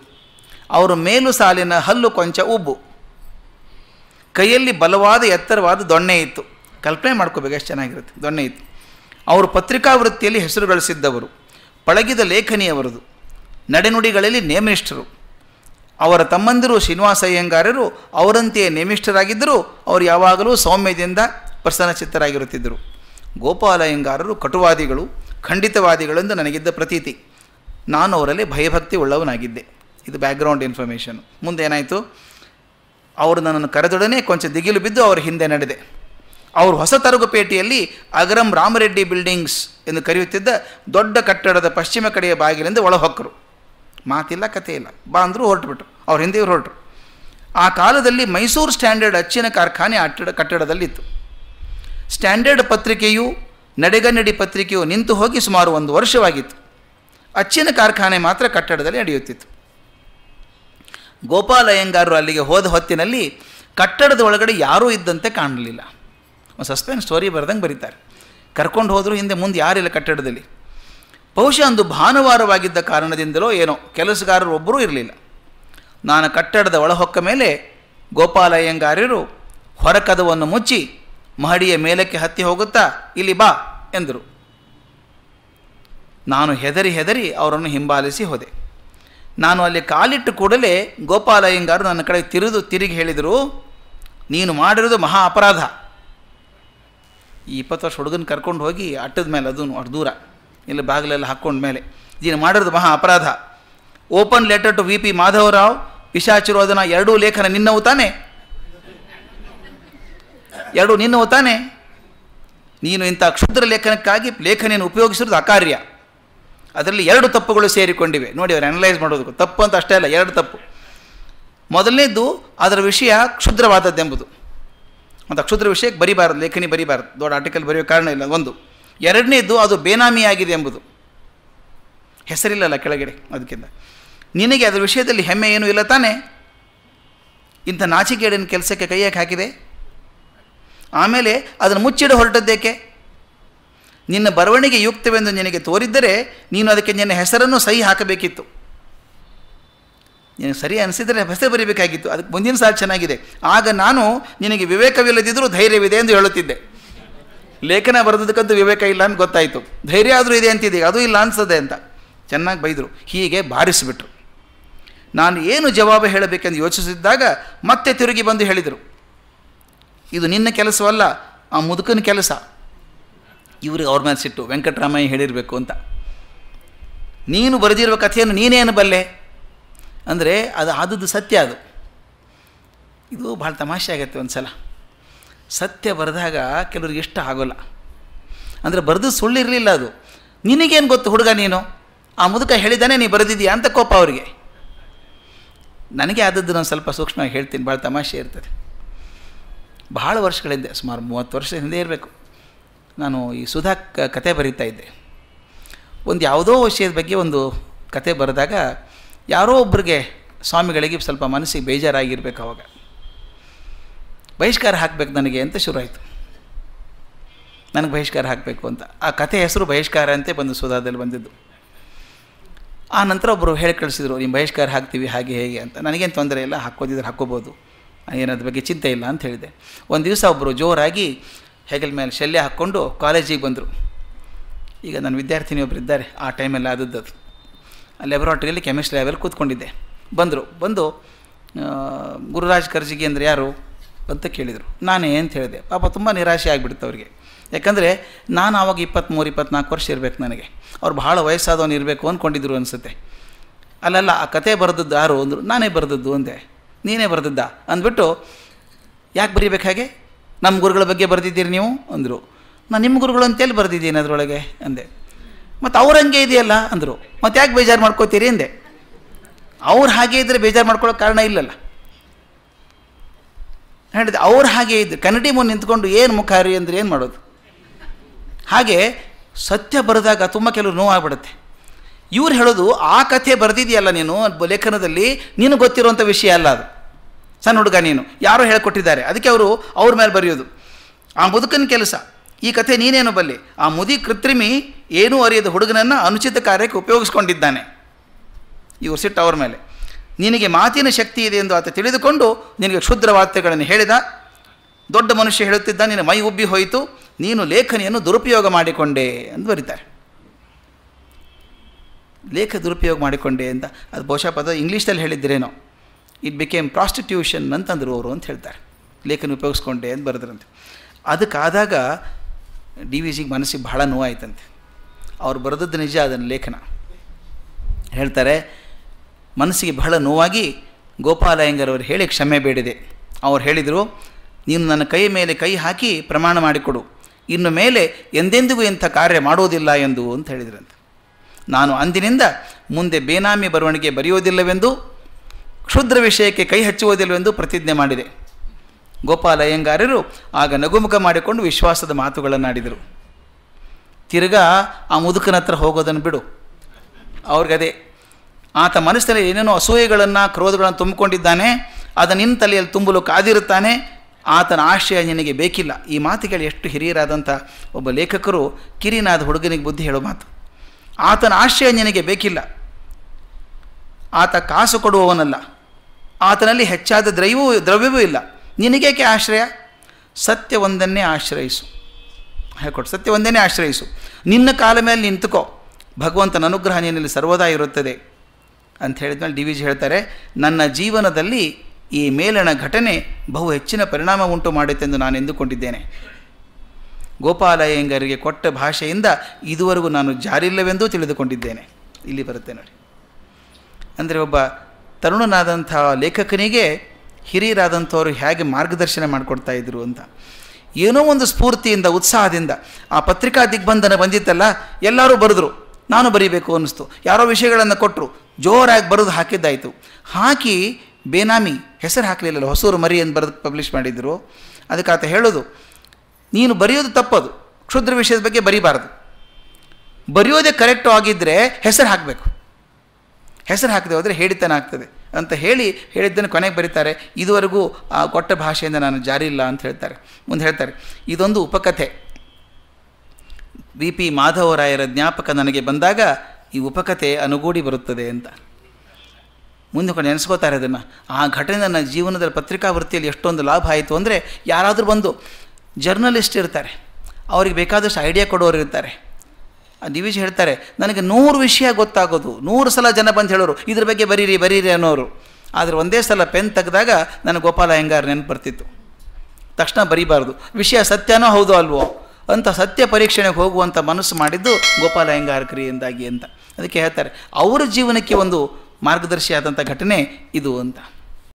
ಅವರು ಮೇಲು ಸಾಲಿನ ಹಲ್ಲು ಕೊಂಚ ಉಬ್ಬು ಕೈಯಲ್ಲಿ ಬಲವಾದ ಎತ್ತರವಾದ ದೊಣ್ಣೆ ಇತ್ತು ಕಲ್ಪನೆ ಮಾಡ್ಕೋಬೇಕು ಎಷ್ಟು ಚೆನ್ನಾಗಿರುತ್ತೆ ದೊಣ್ಣೆ ಇತ್ತು ಅವರು ಪತ್ರಿಕಾ ವೃತ್ತಿಯಲ್ಲಿ ಹೆಸರು ಗಳಿಸಿದ್ದವರು ಪಳಗಿದ ಲೇಖನಿಯವರದು ನಡೆನುಡಿಗಳಲ್ಲಿ ನೇಮಿಷ್ಠರು ಅವರ ತಮ್ಮಂದಿರು ಶ್ರೀನಿವಾಸ ಅಯ್ಯಂಗಾರರು ಅವರಂತೆಯೇ ನೇಮಿಷ್ಠರಾಗಿದ್ದರೂ ಅವರು ಯಾವಾಗಲೂ ಸೌಮ್ಯದಿಂದ ಪ್ರಸನ್ನಚಿತ್ತರಾಗಿರುತ್ತಿದ್ದರು ಗೋಪಾಲಯ್ಯಂಗಾರರು ಕಟುವಾದಿಗಳು ಖಂಡಿತವಾದಿಗಳೆಂದು ನನಗಿದ್ದ ಪ್ರತೀತಿ ನಾನು ಅವರಲ್ಲಿ ಭಯಭಕ್ತಿ ಉಳ್ಳವನಾಗಿದ್ದೆ ಇದು ಬ್ಯಾಕ್ಗ್ರೌಂಡ್ ಇನ್ಫಾರ್ಮೇಷನ್ ಮುಂದೇನಾಯಿತು ಅವರು ನನ್ನನ್ನು ಕರೆದೊಡನೆ ಕೊಂಚ ದಿಗಿಲು ಬಿದ್ದು ಅವರ ಹಿಂದೆ ನಡೆದೆ ಅವರು ಹೊಸ ತರಗುಪೇಟೆಯಲ್ಲಿ ಅಗರಂ ರಾಮರೆಡ್ಡಿ ಬಿಲ್ಡಿಂಗ್ಸ್ ಎಂದು ಕರೆಯುತ್ತಿದ್ದ ದೊಡ್ಡ ಕಟ್ಟಡದ ಪಶ್ಚಿಮ ಕಡೆಯ ಬಾಗಿಲಿಂದ ಒಳಹೊಕ್ಕರು ಮಾತಿಲ್ಲ ಕಥೆಯಿಲ್ಲ ಇಲ್ಲ ಬಾ ಅಂದರು ಹೊರಟುಬಿಟ್ರು ಅವ್ರ ಹಿಂದೆ ಇವ್ರು ಹೊರಟರು ಆ ಕಾಲದಲ್ಲಿ ಮೈಸೂರು ಸ್ಟ್ಯಾಂಡರ್ಡ್ ಅಚ್ಚಿನ ಕಾರ್ಖಾನೆ ಅಟ್ಟಡ ಕಟ್ಟಡದಲ್ಲಿತ್ತು ಸ್ಟ್ಯಾಂಡರ್ಡ್ ಪತ್ರಿಕೆಯು ನಡೆಗನ್ನಡಿ ಪತ್ರಿಕೆಯು ನಿಂತು ಹೋಗಿ ಸುಮಾರು ಒಂದು ವರ್ಷವಾಗಿತ್ತು ಅಚ್ಚಿನ ಕಾರ್ಖಾನೆ ಮಾತ್ರ ಕಟ್ಟಡದಲ್ಲಿ ನಡೆಯುತ್ತಿತ್ತು ಗೋಪಾಲಯ್ಯಂಗಾರರು ಅಲ್ಲಿಗೆ ಹೋದ ಹೊತ್ತಿನಲ್ಲಿ ಕಟ್ಟಡದ ಒಳಗಡೆ ಯಾರೂ ಇದ್ದಂತೆ ಕಾಣಲಿಲ್ಲ ಒಂದು ಸಸ್ಪೆನ್ಸ್ ಸ್ಟೋರಿ ಬರೆದಂಗೆ ಬರೀತಾರೆ ಕರ್ಕೊಂಡು ಹೋದರೂ ಹಿಂದೆ ಮುಂದೆ ಯಾರಿಲ್ಲ ಕಟ್ಟಡದಲ್ಲಿ ಬಹುಶಃ ಒಂದು ಭಾನುವಾರವಾಗಿದ್ದ ಕಾರಣದಿಂದಲೋ ಏನೋ ಕೆಲಸಗಾರರು ಒಬ್ಬರೂ ಇರಲಿಲ್ಲ ನಾನು ಕಟ್ಟಡದ ಒಳಹೊಕ್ಕ ಮೇಲೆ ಗೋಪಾಲಯ್ಯಂಗಾರ್ಯರು ಹೊರಕದವನ್ನು ಮುಚ್ಚಿ ಮಹಡಿಯ ಮೇಲಕ್ಕೆ ಹತ್ತಿ ಹೋಗುತ್ತಾ ಇಲ್ಲಿ ಬಾ ಎಂದರು ನಾನು ಹೆದರಿ ಹೆದರಿ ಅವರನ್ನು ಹಿಂಬಾಲಿಸಿ ಹೋದೆ ನಾನು ಅಲ್ಲಿ ಕಾಲಿಟ್ಟು ಕೂಡಲೇ ಗೋಪಾಲಯ್ಯಂಗಾರು ನನ್ನ ಕಡೆ ತಿರುದು ತಿರುಗಿ ಹೇಳಿದರು ನೀನು ಮಾಡಿರೋದು ಮಹಾ ಅಪರಾಧ ಈ ಇಪ್ಪತ್ತು ವರ್ಷ ಹುಡುಗನ ಕರ್ಕೊಂಡು ಹೋಗಿ ಅಟ್ಟದ ಮೇಲೆ ಅದೂ ಅಷ್ಟು ದೂರ ಇಲ್ಲಿ ಬಾಗಿಲೆಲ್ಲ ಹಾಕ್ಕೊಂಡ ಮೇಲೆ ನೀನು ಮಾಡಿರೋದು ಮಹಾ ಅಪರಾಧ open letter to V P Madhavrao ಪಿಶಾಚಿರೋಧನ ಎರಡೂ ಲೇಖನ ನಿನ್ನವು ತಾನೇ ಎರಡು ನೀನು ತಾನೆ ನೀನು ಇಂಥ ಕ್ಷುದ್ರ ಲೇಖನಕ್ಕಾಗಿ ಲೇಖನಿಯನ್ನು ಉಪಯೋಗಿಸಿರೋದು ಅಕಾರ್ಯ ಅದರಲ್ಲಿ ಎರಡು ತಪ್ಪುಗಳು ಸೇರಿಕೊಂಡಿವೆ ನೋಡಿ ಅವರು ಅನಲೈಸ್ ಮಾಡೋದು ತಪ್ಪು ಅಂತ ಅಷ್ಟೇ ಅಲ್ಲ ಎರಡು ತಪ್ಪು ಮೊದಲನೇದ್ದು ಅದರ ವಿಷಯ ಕ್ಷುದ್ರವಾದದ್ದೆಂಬುದು ಒಂದು ಅಕ್ಷುದ್ರ ವಿಷಯಕ್ಕೆ ಬರಿಬಾರದು ಲೇಖನಿ ಬರಿಬಾರದು ದೊಡ್ಡ ಆರ್ಟಿಕಲ್ ಬರೆಯೋ ಕಾರಣ ಇಲ್ಲ ಒಂದು ಎರಡನೇದ್ದು ಅದು ಬೇನಾಮಿಯಾಗಿದೆ ಎಂಬುದು ಹೆಸರಿಲ್ಲಲ್ಲ ಕೆಳಗಡೆ ಅದಕ್ಕಿಂತ ನಿನಗೆ ಅದರ ವಿಷಯದಲ್ಲಿ ಹೆಮ್ಮೆ ಏನೂ ಇಲ್ಲ ತಾನೆ ಇಂಥ ನಾಚಿಕೆಯಡಿನ ಕೆಲಸಕ್ಕೆ ಕೈಯಾಗಿ ಹಾಕಿದೆ ಆಮೇಲೆ ಅದನ್ನು ಮುಚ್ಚಿಡ ಹೊರಟದ್ದೇಕೆ ನಿನ್ನ ಬರವಣಿಗೆ ಯುಕ್ತವೆಂದು ನಿನಗೆ ತೋರಿದ್ದರೆ ನೀನು ಅದಕ್ಕೆ ನಿನ್ನ ಹೆಸರನ್ನು ಸಹಿ ಹಾಕಬೇಕಿತ್ತು ನಿನಗೆ ಸರಿ ಅನಿಸಿದರೆ ಹೆಸರು ಬರೀಬೇಕಾಗಿತ್ತು ಅದಕ್ಕೆ ಮುಂದಿನ ಸಾಲ ಚೆನ್ನಾಗಿದೆ ಆಗ ನಾನು ನಿನಗೆ ವಿವೇಕವಿಲ್ಲದಿದ್ದರೂ ಧೈರ್ಯವಿದೆ ಎಂದು ಹೇಳುತ್ತಿದ್ದೆ ಲೇಖನ ಬರೆದಕ್ಕಂತೂ ವಿವೇಕ ಇಲ್ಲ ಅಂತ ಗೊತ್ತಾಯಿತು ಧೈರ್ಯ ಆದರೂ ಇದೆ ಅಂತಿದೆ ಅದು ಇಲ್ಲ ಅನಿಸ್ತದೆ ಅಂತ ಚೆನ್ನಾಗಿ ಬೈದರು ಹೀಗೆ ಬಾರಿಸಿಬಿಟ್ರು ನಾನು ಏನು ಜವಾಬು ಹೇಳಬೇಕೆಂದು ಯೋಚಿಸಿದ್ದಾಗ ಮತ್ತೆ ತಿರುಗಿ ಬಂದು ಹೇಳಿದರು ಇದು ನಿನ್ನ ಕೆಲಸವಲ್ಲ ಆ ಮುದುಕನ ಕೆಲಸ ಇವ್ರಿಗೆ ಅವ್ರ ಮೇಲೆ ಸಿಟ್ಟು ವೆಂಕಟರಾಮಯ್ಯ ಹೇಳಿರಬೇಕು ಅಂತ ನೀನು ಬರೆದಿರುವ ಕಥೆಯನ್ನು ನೀನೇನು ಬಲ್ಲೆ ಅಂದರೆ ಅದು ಆದದ್ದು ಸತ್ಯ ಅದು ಇದು ಭಾಳ ತಮಾಷೆ ಆಗತ್ತೆ ಒಂದು ಸಲ ಸತ್ಯ ಬರೆದಾಗ ಕೆಲವ್ರಿಗೆ ಇಷ್ಟ ಆಗೋಲ್ಲ ಅಂದರೆ ಬರೆದು ಸುಳ್ಳಿರಲಿಲ್ಲ ಅದು ನಿನಗೇನು ಗೊತ್ತು ಹುಡುಗ ನೀನು ಆ ಮುದುಕ ಹೇಳಿದ್ದಾನೆ ನೀ ಬರೆದಿದ್ದೀಯಾ ಅಂತ ಕೋಪ ಅವರಿಗೆ ನನಗೆ ಆದದ್ದು ನಾನು ಸ್ವಲ್ಪ ಸೂಕ್ಷ್ಮವಾಗಿ ಹೇಳ್ತೀನಿ ಭಾಳ ತಮಾಷೆ ಇರ್ತದೆ ಬಹಳ ವರ್ಷಗಳ ಹಿಂದೆ ಸುಮಾರು ಮೂವತ್ತು ವರ್ಷ ಹಿಂದೆ ಇರಬೇಕು ನಾನು ಈ ಸುಧಾ ಕತೆ ಬರೀತಾ ಇದ್ದೆ ಒಂದು ಯಾವುದೋ ವಿಷಯದ ಬಗ್ಗೆ ಒಂದು ಕತೆ ಬರೆದಾಗ ಯಾರೋ ಒಬ್ಬರಿಗೆ ಸ್ವಾಮಿಗಳಿಗೆ ಸ್ವಲ್ಪ ಮನಸ್ಸಿಗೆ ಬೇಜಾರಾಗಿರ್ಬೇಕು ಅವಾಗ ಬಹಿಷ್ಕಾರ ಹಾಕಬೇಕು ನನಗೆ ಅಂತ ಶುರುವಾಯಿತು ನನಗೆ ಬಹಿಷ್ಕಾರ ಹಾಕಬೇಕು ಅಂತ ಆ ಕತೆ ಹೆಸರು ಬಹಿಷ್ಕಾರ ಅಂತೆ ಬಂದು ಸುಧಾದಲ್ಲಿ ಬಂದಿದ್ದು ಆ ನಂತರ ಒಬ್ಬರು ಹೇಳಿ ಕಳಿಸಿದರು ನೀವು ಬಹಿಷ್ಕಾರ ಹಾಕ್ತೀವಿ ಹಾಗೆ ಹೇಗೆ ಅಂತ ನನಗೇನು ತೊಂದರೆ ಇಲ್ಲ ಹಾಕೋದಿದ್ರೆ ಹಾಕ್ಕೋಬೋದು ಏನದ್ರ ಬಗ್ಗೆ ಚಿಂತೆ ಇಲ್ಲ ಅಂತ ಹೇಳಿದೆ ಒಂದು ದಿವಸ ಒಬ್ಬರು ಜೋರಾಗಿ ಹೆಗಲ್ ಮೇಲೆ ಶಲ್ಯ ಹಾಕ್ಕೊಂಡು ಕಾಲೇಜಿಗೆ ಬಂದರು ಈಗ ನನ್ನ ವಿದ್ಯಾರ್ಥಿನಿ ಒಬ್ಬರು ಇದ್ದಾರೆ ಆ ಟೈಮಲ್ಲಿ ಆದದ್ದು ಲೆಬೊರಾಟ್ರಿಯಲ್ಲಿ ಕೆಮಿಸ್ಟ್ರಿ ಲ್ಯಾಬಲ್ಲಿ ಕೂತ್ಕೊಂಡಿದ್ದೆ ಬಂದರು ಬಂದು ಗುರುರಾಜ್ ಕರ್ಜಿಗೆ ಅಂದರೆ ಯಾರು ಅಂತ ಕೇಳಿದರು ನಾನೇ ಅಂತ ಹೇಳಿದೆ ಪಾಪ ತುಂಬ ನಿರಾಶೆ ಆಗಿಬಿಡ್ತು ಅವರಿಗೆ ಯಾಕಂದರೆ ನಾನು ಆವಾಗ ಇಪ್ಪತ್ತ್ಮೂರು ಇಪ್ಪತ್ನಾಲ್ಕು ವರ್ಷ ಇರಬೇಕು ನನಗೆ ಅವ್ರು ಭಾಳ ವಯಸ್ಸಾದವನು ಇರಬೇಕು ಅಂದ್ಕೊಂಡಿದ್ರು ಅನಿಸುತ್ತೆ ಅಲ್ಲಲ್ಲ ಆ ಕತೆ ಬರೆದದ್ದು ಯಾರು ಅಂದರು ನಾನೇ ಬರೆದದ್ದು ಅಂದೆ ನೀನೇ ಬರೆದಿದ್ದ ಅಂದ್ಬಿಟ್ಟು ಯಾಕೆ ಬರೀಬೇಕು ಹಾಗೆ ನಮ್ಮ ಗುರುಗಳ ಬಗ್ಗೆ ಬರೆದಿದ್ದೀರಿ ನೀವು ಅಂದರು ನಾನು ನಿಮ್ಮ ಗುರುಗಳು ಅಂತೇಳಿ ಬರೆದಿದ್ದೀನಿ ಅದರೊಳಗೆ ಅಂದೆ ಮತ್ತು ಅವ್ರು ಹಂಗೆ ಇದೆಯಲ್ಲ ಅಂದರು ಮತ್ತು ಯಾಕೆ ಬೇಜಾರು ಮಾಡ್ಕೋತೀರಿ ಅಂದೆ ಅವ್ರು ಹಾಗೆ ಇದ್ದರೆ ಬೇಜಾರು ಮಾಡ್ಕೊಳ್ಳೋಕೆ ಕಾರಣ ಇಲ್ಲಲ್ಲ ಹೇಳಿದೆ ಅವ್ರು ಹಾಗೆ ಇದ್ದು ಕನ್ನಡಿ ಮುಂದೆ ನಿಂತ್ಕೊಂಡು ಏನು ಮುಖಾರಿ ಅಂದರೆ ಏನು ಮಾಡೋದು ಹಾಗೆ ಸತ್ಯ ಬರೆದಾಗ ತುಂಬ ಕೆಲವು ನೋವಾಗ್ಬಿಡುತ್ತೆ ಇವ್ರು ಹೇಳೋದು ಆ ಕಥೆ ಬರೆದಿದೆಯಲ್ಲ ನೀನು ಲೇಖನದಲ್ಲಿ ನೀನು ಗೊತ್ತಿರುವಂಥ ವಿಷಯ ಅಲ್ಲ ಅದು ಸಣ್ಣ ಹುಡುಗ ನೀನು ಯಾರೋ ಹೇಳಿಕೊಟ್ಟಿದ್ದಾರೆ ಅದಕ್ಕೆ ಅವರು ಅವ್ರ ಮೇಲೆ ಬರೆಯೋದು ಆ ಮುದುಕನ ಕೆಲಸ ಈ ಕಥೆ ನೀನೇನು ಬಲ್ಲಿ ಆ ಮುದಿ ಕೃತ್ರಿಮಿ ಏನೂ ಅರಿಯದ ಹುಡುಗನನ್ನು ಅನುಚಿತ ಕಾರ್ಯಕ್ಕೆ ಉಪಯೋಗಿಸ್ಕೊಂಡಿದ್ದಾನೆ ಇವರು ಸಿಟ್ಟು ಅವ್ರ ಮೇಲೆ ನಿನಗೆ ಮಾತಿನ ಶಕ್ತಿ ಇದೆ ಎಂದು ಆತ ತಿಳಿದುಕೊಂಡು ನಿನಗೆ ಕ್ಷುದ್ರ ವಾರ್ತೆಗಳನ್ನು ಹೇಳಿದ ದೊಡ್ಡ ಮನುಷ್ಯ ಹೇಳುತ್ತಿದ್ದ ನಿನ್ನ ಮೈ ಉಬ್ಬಿ ಹೋಯಿತು ನೀನು ಲೇಖನಿಯನ್ನು ದುರುಪಯೋಗ ಮಾಡಿಕೊಂಡೆ ಎಂದು ಬರೀತಾರೆ ಲೇಖ ದುರುಪಯೋಗ ಮಾಡಿಕೊಂಡೆ ಅಂತ ಅದು ಬಹುಶಃ ಪದ ಇಂಗ್ಲೀಷ್ದಲ್ಲಿ ಹೇಳಿದ್ರೇನೋ ಇಟ್ ಬಿಕೇಮ್ ಪ್ರಾಸ್ಟಿಟ್ಯೂಷನ್ ಅಂತಂದರು ಅವರು ಅಂತ ಹೇಳ್ತಾರೆ ಲೇಖನ ಉಪಯೋಗಿಸ್ಕೊಂಡೆ ಅಂತ ಬರೆದ್ರಂತೆ ಅದಕ್ಕಾದಾಗ ಡಿ ವಿ ಜಿಗೆ ಮನಸ್ಸಿಗೆ ಭಾಳ ನೋವಾಯ್ತಂತೆ ಅವ್ರು ಬರೆದದ್ದು ನಿಜ ಅದನ್ನು ಲೇಖನ ಹೇಳ್ತಾರೆ ಮನಸ್ಸಿಗೆ ಬಹಳ ನೋವಾಗಿ ಗೋಪಾಲಯ್ಯಂಗರವರು ಹೇಳಿ ಕ್ಷಮೆ ಬೇಡಿದೆ ಅವ್ರು ಹೇಳಿದರು ನೀನು ನನ್ನ ಕೈ ಮೇಲೆ ಕೈ ಹಾಕಿ ಪ್ರಮಾಣ ಮಾಡಿಕೊಡು ಇನ್ನು ಮೇಲೆ ಎಂದೆಂದಿಗೂ ಇಂಥ ಕಾರ್ಯ ಮಾಡೋದಿಲ್ಲ ಎಂದು ಅಂತ ಹೇಳಿದ್ರಂತೆ ನಾನು ಅಂದಿನಿಂದ ಮುಂದೆ ಬೇನಾಮಿ ಬರವಣಿಗೆ ಬರೆಯುವುದಿಲ್ಲವೆಂದು ಕ್ಷುದ್ರ ವಿಷಯಕ್ಕೆ ಕೈ ಹಚ್ಚುವುದಿಲ್ಲವೆಂದು ಪ್ರತಿಜ್ಞೆ ಮಾಡಿದೆ ಗೋಪಾಲ ಅಯ್ಯಂಗಾರರು ಆಗ ನಗುಮುಖ ಮಾಡಿಕೊಂಡು ವಿಶ್ವಾಸದ ಮಾತುಗಳನ್ನಾಡಿದರು ತಿರ್ಗಾ ಆ ಮುದುಕನ ಹತ್ರ ಹೋಗೋದನ್ನು ಬಿಡು ಅವ್ರಿಗದೇ ಆತ ಮನಸ್ಸಿನಲ್ಲಿ ಏನೇನೋ ಅಸೂಯೆಗಳನ್ನು ಕ್ರೋಧಗಳನ್ನು ತುಂಬಿಕೊಂಡಿದ್ದಾನೆ ಅದನ್ನು ನಿನ್ನ ತಲೆಯಲ್ಲಿ ತುಂಬಲು ಕಾದಿರುತ್ತಾನೆ ಆತನ ಆಶಯ ನಿನಗೆ ಬೇಕಿಲ್ಲ ಈ ಮಾತು ಕೇಳಿ ಎಷ್ಟು ಹಿರಿಯರಾದಂಥ ಒಬ್ಬ ಲೇಖಕರು ಕಿರಿನಾದ ಹುಡುಗನಿಗೆ ಬುದ್ಧಿ ಹೇಳೋ ಮಾತು ಆತನ ಆಶ್ರಯ ನಿನಗೆ ಬೇಕಿಲ್ಲ ಆತ ಕಾಸು ಕೊಡುವವನಲ್ಲ ಆತನಲ್ಲಿ ಹೆಚ್ಚಾದ ದ್ರವ್ಯವೂ ದ್ರವ್ಯವೂ ಇಲ್ಲ ನಿನಗೇಕೆ ಆಶ್ರಯ ಸತ್ಯ ಒಂದನ್ನೇ ಆಶ್ರಯಿಸು ಸತ್ಯ ಒಂದನ್ನೇ ಆಶ್ರಯಿಸು ನಿನ್ನ ಕಾಲ ಮೇಲೆ ನಿಂತುಕೋ ಭಗವಂತನ ಅನುಗ್ರಹ ನಿನ್ನಲ್ಲಿ ಸರ್ವದಾ ಇರುತ್ತದೆ ಅಂತ ಹೇಳಿದ್ಮೇಲೆ ಡಿ ವಿ ಜಿ ಹೇಳ್ತಾರೆ ನನ್ನ ಜೀವನದಲ್ಲಿ ಈ ಮೇಲಿನ ಘಟನೆ ಬಹು ಹೆಚ್ಚಿನ ಪರಿಣಾಮ ಉಂಟು ಮಾಡುತ್ತೆಂದು ನಾನು ಎಂದುಕೊಂಡಿದ್ದೇನೆ ಗೋಪಾಲಯ್ಯಂಗರಿಗೆ ಕೊಟ್ಟ ಭಾಷೆಯಿಂದ ಇದುವರೆಗೂ ನಾನು ಜಾರಿಲ್ಲವೆಂದೂ ತಿಳಿದುಕೊಂಡಿದ್ದೇನೆ ಇಲ್ಲಿ ಬರುತ್ತೆ ನೋಡಿ ಅಂದರೆ ಒಬ್ಬ ತರುಣನಾದಂಥ ಲೇಖಕನಿಗೆ ಹಿರಿಯರಾದಂಥವರು ಹೇಗೆ ಮಾರ್ಗದರ್ಶನ ಮಾಡಿಕೊಡ್ತಾ ಇದ್ರು ಅಂತ ಏನೋ ಒಂದು ಸ್ಫೂರ್ತಿಯಿಂದ ಉತ್ಸಾಹದಿಂದ ಆ ಪತ್ರಿಕಾ ದಿಗ್ಬಂಧನ ಬಂದಿತ್ತಲ್ಲ ಎಲ್ಲರೂ ಬರೆದ್ರು ನಾನು ಬರೀಬೇಕು ಅನ್ನಿಸ್ತು ಯಾರೋ ವಿಷಯಗಳನ್ನು ಕೊಟ್ಟರು ಜೋರಾಗಿ ಬರೆದು ಹಾಕಿದ್ದಾಯಿತು ಹಾಕಿ ಬೇನಾಮಿ ಹೆಸರು ಹಾಕಲಿಲ್ಲಲ್ಲ ಹೊಸೂರು ಮರಿ ಅಂತ ಬರೆದು ಪಬ್ಲಿಷ್ ಮಾಡಿದರು ಅದಕ್ಕೆ ಆತ ಹೇಳೋದು ನೀನು ಬರೆಯೋದು ತಪ್ಪದು ಕ್ಷುದ್ರ ವಿಷಯದ ಬಗ್ಗೆ ಬರೀಬಾರದು ಬರೆಯೋದೇ ಕರೆಕ್ಟು ಆಗಿದ್ದರೆ ಹೆಸರು ಹಾಕಬೇಕು ಹೆಸರು ಹಾಕದೆ ಹೋದರೆ ಹೇಳಿತನ ಆಗ್ತದೆ ಅಂತ ಹೇಳಿ ಹೇಳಿದ್ದನ್ನು ಕೊನೆಗೆ ಬರೀತಾರೆ ಇದುವರೆಗೂ ಆ ಕೊಟ್ಟ ಭಾಷೆಯಿಂದ ನಾನು ಜಾರಿ ಇಲ್ಲ ಅಂತ ಹೇಳ್ತಾರೆ ಮುಂದೆ ಹೇಳ್ತಾರೆ ಇದೊಂದು ಉಪಕಥೆ ವಿ ಪಿ ಮಾಧವರಾಯರ ಜ್ಞಾಪಕ ನನಗೆ ಬಂದಾಗ ಈ ಉಪಕಥೆ ಅನುಗೂಡಿ ಬರುತ್ತದೆ ಅಂತ ಮುಂದೆ ಕೊಂಡು ನೆನೆಸ್ಕೋತಾರೆ ಅದನ್ನು ಆ ಘಟನೆ ನನ್ನ ಜೀವನದಲ್ಲಿ ಪತ್ರಿಕಾವೃತ್ತಿಯಲ್ಲಿ ಎಷ್ಟೊಂದು ಲಾಭ ಆಯಿತು ಅಂದರೆ ಯಾರಾದರೂ ಬಂದು ಜರ್ನಲಿಸ್ಟ್ ಇರ್ತಾರೆ ಅವ್ರಿಗೆ ಬೇಕಾದಷ್ಟು ಐಡಿಯಾ ಕೊಡೋರು ಇರ್ತಾರೆ ದಿವಿಜ್ ಹೇಳ್ತಾರೆ ನನಗೆ ನೂರು ವಿಷಯ ಗೊತ್ತಾಗೋದು ನೂರು ಸಲ ಜನ ಬಂದು ಹೇಳೋರು ಇದ್ರ ಬಗ್ಗೆ ಬರೀರಿ ಬರೀರಿ ಅನ್ನೋರು ಆದರೆ ಒಂದೇ ಸಲ ಪೆನ್ ತೆಗೆದಾಗ ನನಗೆ ಗೋಪಾಲ ಹೆಂಗಾರ ನೆನಪು ಬರ್ತಿತ್ತು ತಕ್ಷಣ ಬರೀಬಾರ್ದು ವಿಷಯ ಸತ್ಯನೋ ಹೌದು ಅಲ್ವೋ ಅಂತ ಸತ್ಯ ಪರೀಕ್ಷಣೆಗೆ ಹೋಗುವಂಥ ಮನಸ್ಸು ಮಾಡಿದ್ದು ಗೋಪಾಲ ಹೆಂಗಾರ ಕ್ರಿಯೆಯಿಂದಾಗಿ ಅಂತ ಅದಕ್ಕೆ ಹೇಳ್ತಾರೆ ಅವರ ಜೀವನಕ್ಕೆ ಒಂದು ಮಾರ್ಗದರ್ಶಿಯಾದಂಥ ಘಟನೆ ಇದು ಅಂತ